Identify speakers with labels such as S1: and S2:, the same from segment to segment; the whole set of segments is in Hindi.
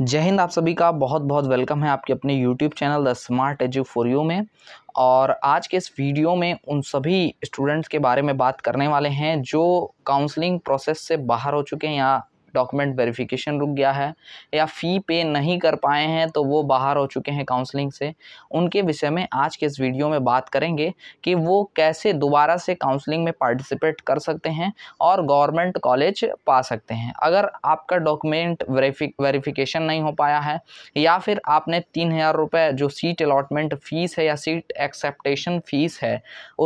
S1: जय हिंद आप सभी का बहुत बहुत वेलकम है आपके अपने YouTube channel the smart edu for you में और आज के इस वीडियो में उन सभी स्टूडेंट्स के बारे में बात करने वाले हैं जो काउंसलिंग प्रोसेस से बाहर हो चुके हैं या डॉक्यूमेंट वेरिफिकेशन रुक गया है या फ़ी पे नहीं कर पाए हैं तो वो बाहर हो चुके हैं काउंसलिंग से उनके विषय में आज के इस वीडियो में बात करेंगे कि वो कैसे दोबारा से काउंसलिंग में पार्टिसिपेट कर सकते हैं और गवर्नमेंट कॉलेज पा सकते हैं अगर आपका डॉक्यूमेंट वेरिफिकेशन नहीं हो पाया है या फिर आपने तीन हज़ार रुपये जो सीट अलाटमेंट फ़ीस है या सीट एक्सेप्टेशन फ़ीस है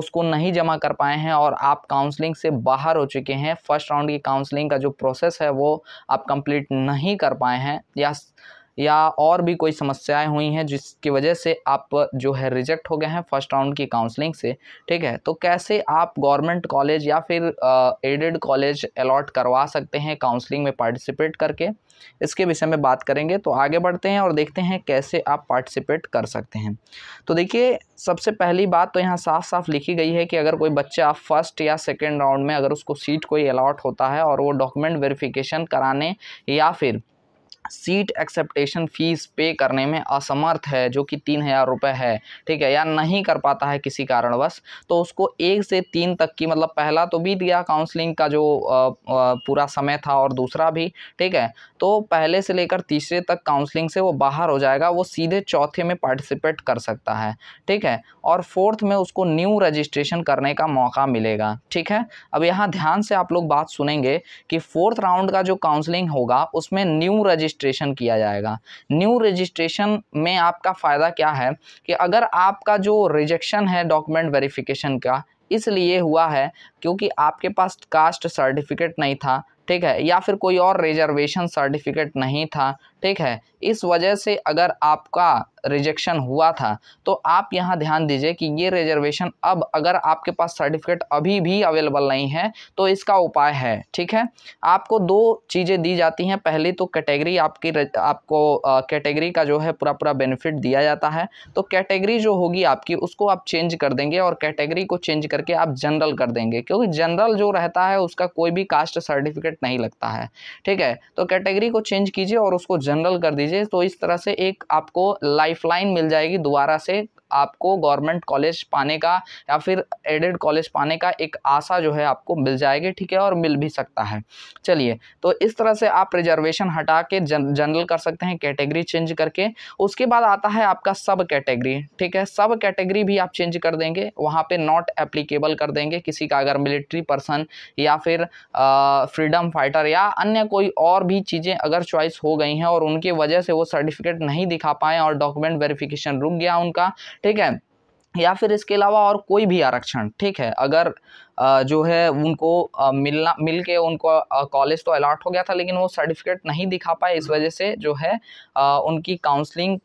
S1: उसको नहीं जमा कर पाए हैं और आप काउंसलिंग से बाहर हो चुके हैं फर्स्ट राउंड की काउंसलिंग का जो प्रोसेस है वो आप कंप्लीट नहीं कर पाए हैं या या और भी कोई समस्याएं हुई हैं जिसकी वजह से आप जो है रिजेक्ट हो गए हैं फर्स्ट राउंड की काउंसलिंग से ठीक है तो कैसे आप गवर्नमेंट कॉलेज या फिर एडेड कॉलेज अलॉट करवा सकते हैं काउंसलिंग में पार्टिसिपेट करके इसके विषय में बात करेंगे तो आगे बढ़ते हैं और देखते हैं कैसे आप पार्टिसिपेट कर सकते हैं तो देखिए सबसे पहली बात तो यहाँ साफ साफ लिखी गई है कि अगर कोई बच्चा फर्स्ट या सेकेंड राउंड में अगर उसको सीट कोई अलाट होता है और वो डॉक्यूमेंट वेरिफिकेशन कराने या फिर सीट एक्सेप्टेशन फीस पे करने में असमर्थ है जो कि तीन हज़ार रुपये है ठीक है या नहीं कर पाता है किसी कारणवश तो उसको एक से तीन तक की मतलब पहला तो बीत गया काउंसलिंग का जो पूरा समय था और दूसरा भी ठीक है तो पहले से लेकर तीसरे तक काउंसलिंग से वो बाहर हो जाएगा वो सीधे चौथे में पार्टिसिपेट कर सकता है ठीक है और फोर्थ में उसको न्यू रजिस्ट्रेशन करने का मौका मिलेगा ठीक है अब यहाँ ध्यान से आप लोग बात सुनेंगे कि फोर्थ राउंड का जो काउंसलिंग होगा उसमें न्यू रजिस्ट्रेशन रजिस्ट्रेशन किया जाएगा न्यू रजिस्ट्रेशन में आपका फ़ायदा क्या है कि अगर आपका जो रिजेक्शन है डॉक्यूमेंट वेरिफिकेशन का इसलिए हुआ है क्योंकि आपके पास कास्ट सर्टिफिकेट नहीं था ठीक है या फिर कोई और रिजर्वेशन सर्टिफिकेट नहीं था ठीक है इस वजह से अगर आपका रिजेक्शन हुआ था तो आप यहाँ ध्यान दीजिए कि ये रिजर्वेशन अब अगर आपके पास सर्टिफिकेट अभी भी अवेलेबल नहीं है तो इसका उपाय है ठीक है आपको दो चीज़ें दी जाती हैं पहली तो कैटेगरी आपकी आपको कैटेगरी का जो है पूरा पूरा बेनिफिट दिया जाता है तो कैटेगरी जो होगी आपकी उसको आप चेंज कर देंगे और कैटेगरी को चेंज करके आप जनरल कर देंगे क्योंकि जनरल जो रहता है उसका कोई भी कास्ट सर्टिफिकेट नहीं लगता है ठीक है तो कैटेगरी को चेंज कीजिए और उसको जनरल कर दीजिए तो इस तरह से एक आपको लाइफलाइन मिल जाएगी दोबारा से आपको गवर्नमेंट कॉलेज पाने का या फिर एडेड कॉलेज पाने का एक आशा जो है आपको मिल जाएगी ठीक है और मिल भी सकता है चलिए तो इस तरह से आप रिजर्वेशन हटा के जन, जनरल कर सकते हैं कैटेगरी चेंज करके उसके बाद आता है आपका सब कैटेगरी ठीक है सब कैटेगरी भी आप चेंज कर देंगे वहाँ पर नॉट एप्लीकेबल कर देंगे किसी का अगर मिलिट्री पर्सन या फिर फ्रीडम फाइटर या अन्य कोई और भी चीज़ें अगर चॉइस हो गई हैं और उनकी वजह से वो सर्टिफिकेट नहीं दिखा पाए और डॉक्यूमेंट वेरिफिकेशन रुक गया उनका ठीक है या फिर इसके अलावा और कोई भी आरक्षण ठीक है अगर जो है उनको मिलना मिल के उनको कॉलेज तो अलाट हो गया था लेकिन वो सर्टिफिकेट नहीं दिखा पाए इस वजह से जो है उनकी काउंसलिंग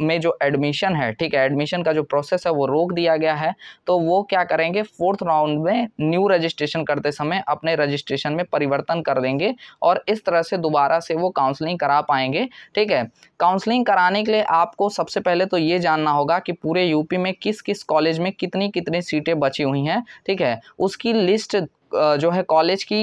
S1: में जो एडमिशन है ठीक है एडमिशन का जो प्रोसेस है वो रोक दिया गया है तो वो क्या करेंगे फोर्थ राउंड में न्यू रजिस्ट्रेशन करते समय अपने रजिस्ट्रेशन में परिवर्तन कर देंगे और इस तरह से दोबारा से वो काउंसलिंग करा पाएंगे ठीक है काउंसलिंग कराने के लिए आपको सबसे पहले तो ये जानना होगा कि पूरे यूपी में किस किस कॉलेज में कितनी कितनी सीटें बची हुई हैं ठीक है उसकी लिस्ट जो है कॉलेज की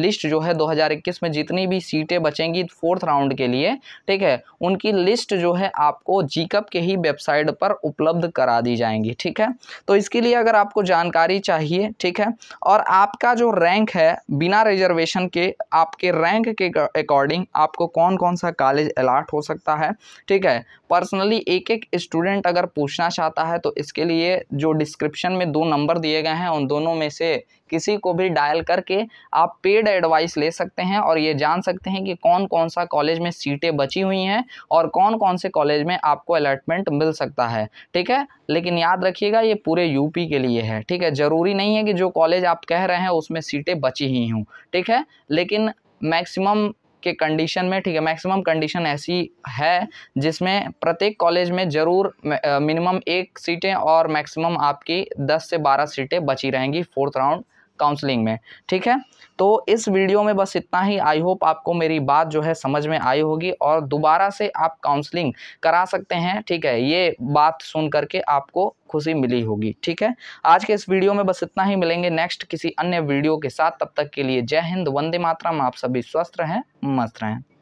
S1: लिस्ट जो है 2021 में जितनी भी सीटें बचेंगी फोर्थ राउंड के लिए ठीक है उनकी लिस्ट जो है आपको जीकअप के ही वेबसाइट पर उपलब्ध करा दी जाएंगी ठीक है तो इसके लिए अगर आपको जानकारी चाहिए ठीक है और आपका जो रैंक है बिना रिजर्वेशन के आपके रैंक के अकॉर्डिंग आपको कौन कौन सा कॉलेज अलाट हो सकता है ठीक है पर्सनली एक एक स्टूडेंट अगर पूछना चाहता है तो इसके लिए जो डिस्क्रिप्शन में दो नंबर दिए गए हैं उन दोनों में से किसी को भी डायल करके आप पेड एडवाइस ले सकते हैं और ये जान सकते हैं कि कौन कौन सा कॉलेज में सीटें बची हुई हैं और कौन कौन से कॉलेज में आपको अलॉटमेंट मिल सकता है ठीक है लेकिन याद रखिएगा ये पूरे यूपी के लिए है ठीक है ज़रूरी नहीं है कि जो कॉलेज आप कह रहे हैं उसमें सीटें बची ही हूँ ठीक है लेकिन मैक्सिमम के कंडीशन में ठीक है मैक्सिमम कंडीशन ऐसी है जिसमें प्रत्येक कॉलेज में ज़रूर मिनिमम एक सीटें और मैक्सिमम आपकी 10 से 12 सीटें बची रहेंगी फोर्थ राउंड काउंसलिंग में ठीक है तो इस वीडियो में बस इतना ही आई होप आपको मेरी बात जो है समझ में आई होगी और दोबारा से आप काउंसलिंग करा सकते हैं ठीक है ये बात सुन करके आपको खुशी मिली होगी ठीक है आज के इस वीडियो में बस इतना ही मिलेंगे नेक्स्ट किसी अन्य वीडियो के साथ तब तक के लिए जय हिंद वंदे मातरम आप सभी स्वस्थ रहें मस्त रहें